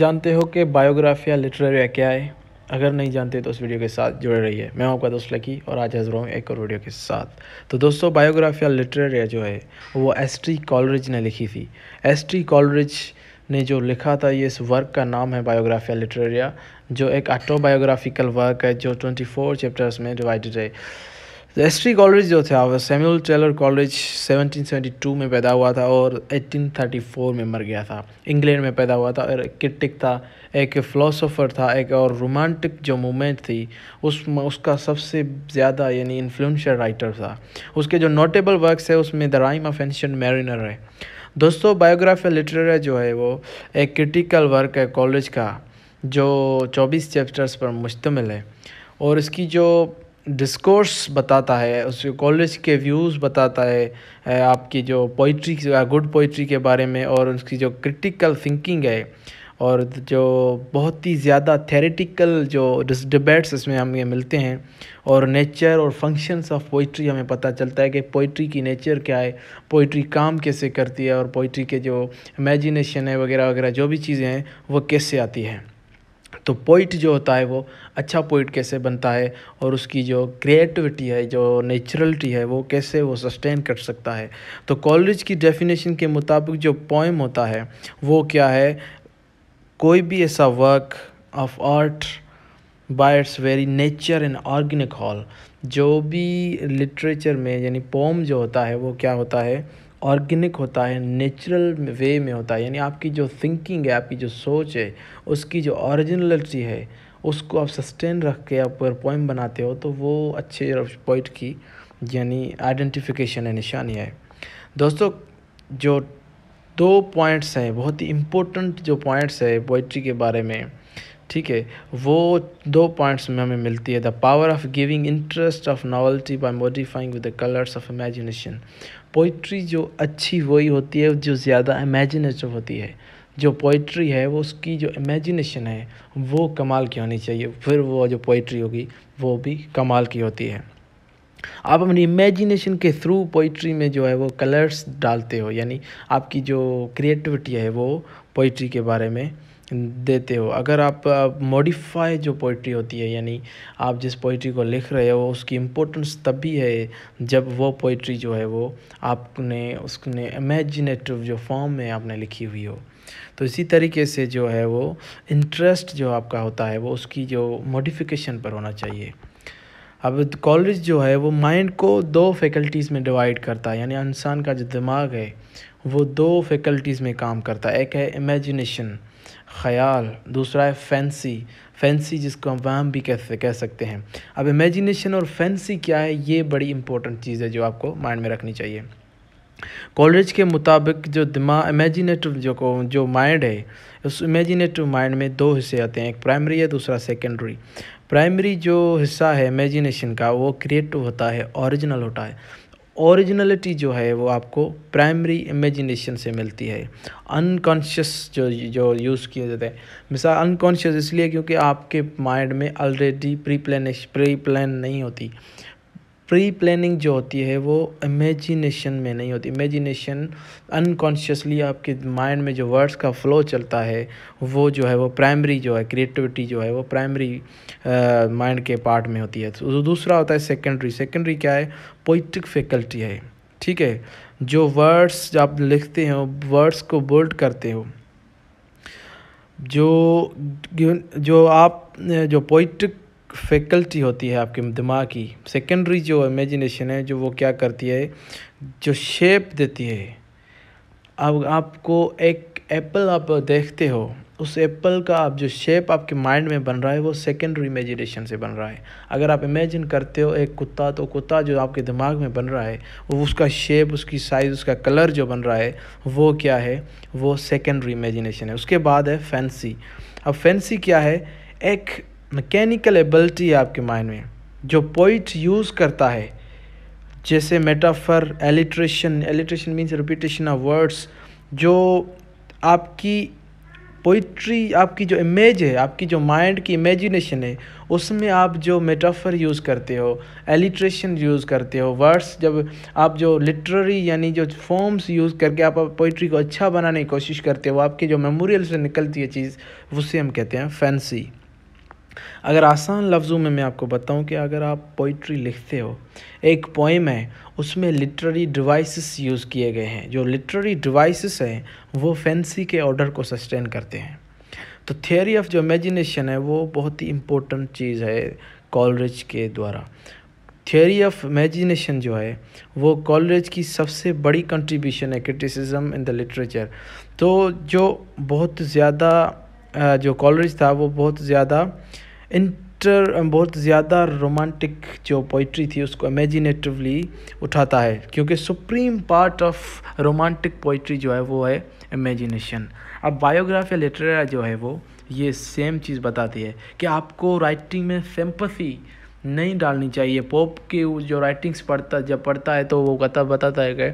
जानते हो कि बायोग्राफी या लिटरेरिया क्या है अगर नहीं जानते तो उस वीडियो के साथ जुड़े रहिए मैं आपका दोस्त लकी और आज हाजिर हूँ एक और वीडियो के साथ तो दोस्तों बायोग्राफी या लिटरेरिया जो है वो एस टी कॉलरिज ने लिखी थी एस टी कॉलरिज ने जो लिखा था ये इस वर्क का नाम है बायोग्राफिया लिटरेरिया जो एक ऑटोबायोग्राफिकल वर्क है जो ट्वेंटी फोर चैप्टर्स में डिवाइडेड है एस्ट्री कॉलरेज जो थे सैम्यूल टेलर कॉलरेज 1772 में पैदा हुआ था और 1834 में मर गया था इंग्लैंड में पैदा हुआ था और एक क्रिटिक था एक फ़िलोसोफ़र था एक और रोमांटिक जो मूवमेंट थी उस उसका सबसे ज़्यादा यानी इन्फ्लुएंशियल राइटर था उसके जो नोटेबल वर्क्स है उसमें the rime of ancient mariner है दोस्तों बायोग्राफी लिटरेचर जो है वो एक क्रिटिकल वर्क है कॉलेज का जो 24 चैप्टर्स पर मुश्तमिल है और इसकी जो डिस्कोर्स बताता है उसके कॉलेज के व्यूज़ बताता है आपकी जो पोइट्री गुड पोइट्री के बारे में और उसकी जो क्रिटिकल थिंकिंग है और जो बहुत ही ज़्यादा थेरेटिकल जो डिबेट्स इसमें हमें मिलते हैं और नेचर और फंक्शंस ऑफ पोइट्री हमें पता चलता है कि पोइट्री की नेचर क्या है पोइट्री काम कैसे करती है और पोइट्री के जो इमेजिनेशन है वगैरह वगैरह जो भी चीज़ें हैं वो कैसे आती हैं तो पोइट जो होता है वो अच्छा पोइट कैसे बनता है और उसकी जो क्रिएटिविटी है जो नेचुरलिटी है वो कैसे वो सस्टेन कर सकता है तो कॉलरिज की डेफिनेशन के मुताबिक जो पोइम होता है वो क्या है कोई भी ऐसा work of art by its very nature and organic whole जो भी लिटरेचर में यानी पोम जो होता है वो क्या होता है ऑर्गेनिक होता है नेचुरल वे में होता है यानी आपकी जो थिंकिंग है आपकी जो सोच है उसकी जो ओरिजिनलिटी है उसको आप सस्टेन रख के आप अगर पोइम बनाते हो तो वो अच्छे पोइट की यानी आइडेंटिफिकेशन है निशानी है दोस्तों जो दो पॉइंट्स हैं बहुत ही इम्पोर्टेंट जो पॉइंट्स है पोइट्री के बारे में ठीक है वो दो पॉइंट्स में हमें मिलती है the power of giving interest of novelty by modifying with the colours of imagination poetry जो अच्छी वही होती है जो ज़्यादा इमेजिनेटिव होती है जो पोइट्री है वो उसकी जो इमेजिनेशन है वो कमाल की होनी चाहिए फिर वो जो पोइट्री होगी वो भी कमाल की होती है आप अपनी इमेजिनेशन के थ्रू पोइट्री में जो है वो कलर्स डालते हो यानी आपकी जो क्रिएटिविटी है वो पोइट्री के बारे में देते हो अगर आप मॉडिफाई जो पोइट्री होती है यानी आप जिस पोइट्री को लिख रहे हो उसकी इम्पोर्टेंस तभी है जब वो पोइट्री जो है वो आपने उसने इमेजिनेटिव जो फॉर्म में आपने लिखी हुई हो तो इसी तरीके से जो है वो इंटरेस्ट जो आपका होता है वो उसकी जो मॉडिफिकेशन पर होना चाहिए अब कॉलेज जो है वो माइंड को दो फैकल्टीज़ में डिवाइड करता है यानी इंसान का जो दिमाग है वो दो फैकल्टीज़ में काम करता है एक है इमेजिनेशन ख्याल दूसरा है फैंसी फैंसी जिसको हम वहम भी कह कह सकते हैं अब इमेजिनेशन और फैंसी क्या है ये बड़ी इंपॉर्टेंट चीज़ है जो आपको माइंड में रखनी चाहिए कॉलेज के मुताबिक जो दिमाग इमेजिनेटिव जो को जो माइंड है उस इमेजिनेटिव माइंड में दो हिस्से आते हैं एक प्राइमरी है दूसरा सेकेंडरी प्राइमरी जो हिस्सा है इमेजिनेशन का वो क्रिएटिव होता है ओरिजिनल होता है ओरिजिनलिटी जो है वो आपको प्राइमरी इमेजिनेशन से मिलती है अनकॉन्शियस जो जो यूज़ किया जाता है मिसाल अनकॉन्शियस इसलिए क्योंकि आपके माइंड में already pre plan pre plan नहीं होती प्री प्लानिंग जो होती है वो इमेजिनेशन में नहीं होती इमेजिनेशन अनकॉन्शियसली आपके माइंड में जो वर्ड्स का फ्लो चलता है वो जो है वो प्राइमरी जो है क्रिएटिविटी जो है वो प्राइमरी माइंड के पार्ट में होती है तो दूसरा होता है सेकेंडरी सेकेंडरी क्या है पोइटिक फैकल्टी है ठीक है जो वर्ड्स आप लिखते हो वर्ड्स को बोल्ड करते हो जो जो आप जो पोइटिक फैकल्टी होती है आपके दिमाग की सेकेंडरी जो इमेजिनेशन है जो वो क्या करती है जो शेप देती है अब आपको एक एप्पल आप देखते हो उस एप्पल का आप जो शेप आपके माइंड में बन रहा है वो सेकेंडरी इमेजिनेशन से बन रहा है अगर आप इमेजिन करते हो एक कुत्ता तो कुत्ता जो आपके दिमाग में बन रहा है वो उसका शेप उसकी साइज़ उसका कलर जो बन रहा है वो क्या है वो सेकेंडरी इमेजिनेशन है उसके बाद है फैंसी अब फैंसी क्या है एक मैकेनिकल एबिलिटी है आपके माइंड में जो पोइट यूज़ करता है जैसे metaphor alliteration alliteration means repetition of words जो आपकी पोइट्री आपकी जो इमेज है आपकी जो माइंड की इमेजिनेशन है उसमें आप जो मेटाफर यूज़ करते हो एलिट्रेशन यूज़ करते हो वर्ड्स जब आप जो लिटररी यानी जो फॉर्म्स यूज़ करके आप पोइट्री को अच्छा बनाने की कोशिश करते हो आपके जो मेमोरियल से निकलती है चीज़ उसे हम कहते हैं फैंसी अगर आसान लफ्ज़ों में मैं आपको बताऊं कि अगर आप पोइट्री लिखते हो एक पोइम है उसमें लिटरेरी डिवाइसेस यूज़ किए गए हैं जो लिटरेरी डिवाइसेस हैं वो फैंसी के ऑर्डर को सस्टेन करते हैं तो थियोरी ऑफ जो इमेजिनेशन है वो बहुत ही इम्पोर्टेंट चीज़ है कॉलरेज के द्वारा थियोरी ऑफ इमेजिनेशन जो है वो कॉलरेज की सबसे बड़ी कंट्रीब्यूशन है क्रिटिसिज्म इन द लिटरेचर तो जो बहुत ज़्यादा जो कॉलरेज था वो बहुत ज़्यादा इंटर um, बहुत ज़्यादा रोमांटिक जो पोइट्री थी उसको इमेजिनेटिवली उठाता है क्योंकि supreme part of romantic poetry जो है वो है इमेजिनेशन अब बायोग्राफी लिटरेरा जो है वो ये सेम चीज़ बताती है कि आपको राइटिंग में सेम्पसी नहीं डालनी चाहिए पोप की जो राइटिंग्स पढ़ता जब पढ़ता है तो वो कथा बताता है कि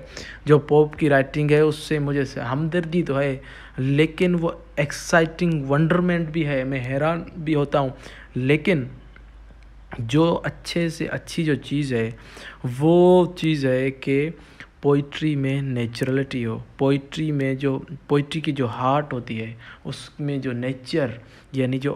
जो पोप की राइटिंग है उससे मुझे हमदर्दी तो है लेकिन वो एक्साइटिंग वंडरमेंट भी है मैं हैरान भी होता हूँ लेकिन जो अच्छे से अच्छी जो चीज़ है वो चीज़ है कि पोइट्री में नेचुरलिटी हो पोइट्री में जो पोइट्री की जो हार्ट होती है उसमें जो नेचर यानी जो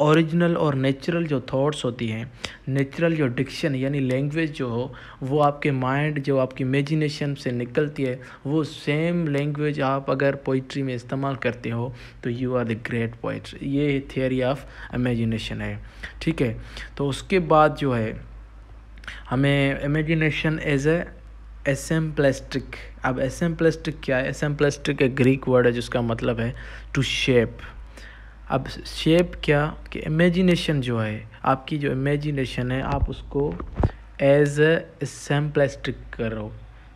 ओरिजिनल और नेचुरल जो थॉट्स होती हैं नेचुरल जो डिक्शन यानी लैंग्वेज जो हो वो आपके माइंड जो आपकी इमेजिनेशन से निकलती है वो सेम लैंग्वेज आप अगर पोइट्री में इस्तेमाल करते हो तो you are the great poet ये थियोरी ऑफ इमेजिनेशन है ठीक है तो उसके बाद जो है हमें इमेजिनेशन एज ए एसेम्प्लेस्टिक अब एसेम्प्लेस्टिक क्या है एसेम्प्लेस्टिक एक ग्रीक वर्ड है जिसका मतलब है टू शेप अब शेप क्या कि इमेजिनेशन जो है आपकी जो इमेजिनेशन है आप उसको एज ए करो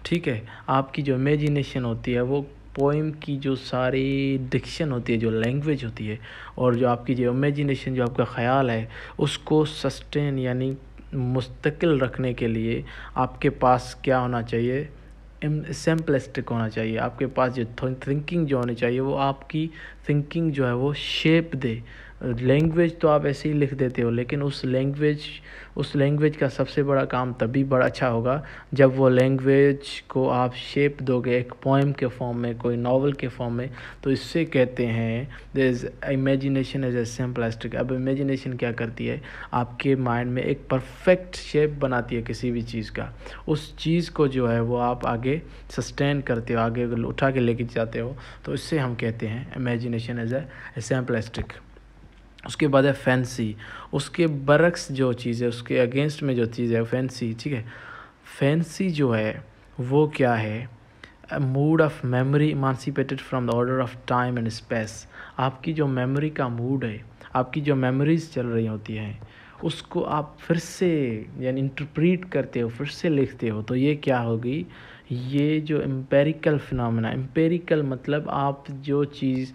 ठीक है आपकी जो इमेजिनेशन होती है वो पोइम की जो सारी डिक्शन होती है जो लैंग्वेज होती है और जो आपकी जो इमेजिनेशन जो आपका ख्याल है उसको सस्टेन यानी मुस्तकिल रखने के लिए आपके पास क्या होना चाहिए सिंपलिस्टिक होना चाहिए आपके पास जो थिंकिंग जो होनी चाहिए वो आपकी थिंकिंग जो है वो शेप दे लैंग्वेज तो आप ऐसे ही लिख देते हो लेकिन उस लैंग्वेज उस लैंग्वेज का सबसे बड़ा काम तभी बड़ा अच्छा होगा जब वो लैंग्वेज को आप शेप दोगे एक पोएम के फॉर्म में कोई नावल के फॉर्म में तो इससे कहते हैं is imagination is a esemplastic अब इमेजिनेशन क्या करती है आपके माइंड में एक परफेक्ट शेप बनाती है किसी भी चीज़ का उस चीज़ को जो है वो आप आगे सस्टेन करते हो आगे उठा के लेके जाते हो तो इससे हम कहते हैं इमेजिनेशन एज ए सिम्पलास्टिक उसके बाद है फैंसी उसके बरक्स जो चीज़ है उसके अगेंस्ट में जो चीज़ है फैंसी ठीक है फैंसी जो है वो क्या है mood of memory emancipated from the order of time and space आपकी जो मेमोरी का मूड है आपकी जो मेमोरीज चल रही होती हैं उसको आप फिर से यानी इंटरप्रीट करते हो फिर से लिखते हो तो ये क्या होगी ये जो एम्पेरिकल फिनमिना एम्पेरिकल मतलब आप जो चीज़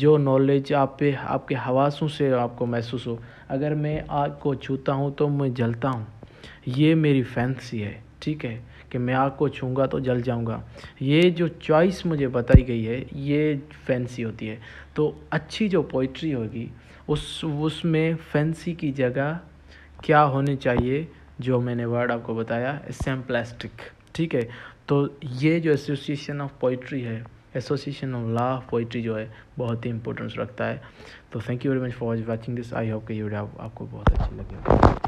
जो नॉलेज आप पे आपके हवासों से आपको महसूस हो अगर मैं आग को छूता हूँ तो मैं जलता हूँ ये मेरी फैंसी है ठीक है कि मैं आग को छूँगा तो जल जाऊँगा ये जो चॉइस मुझे बताई गई है ये फैंसी होती है तो अच्छी जो पोइट्री होगी उस उसमें फैंसी की जगह क्या होनी चाहिए जो मैंने वर्ड आपको बताया सिम्प्लास्टिक ठीक है तो ये जो एसोसिएशन ऑफ पोइट्री है association of law of poetry जो है बहुत ही इंपॉर्टेंस रखता है तो thank you very much for watching this I hope कि ये वीडियो आपको बहुत अच्छी लगी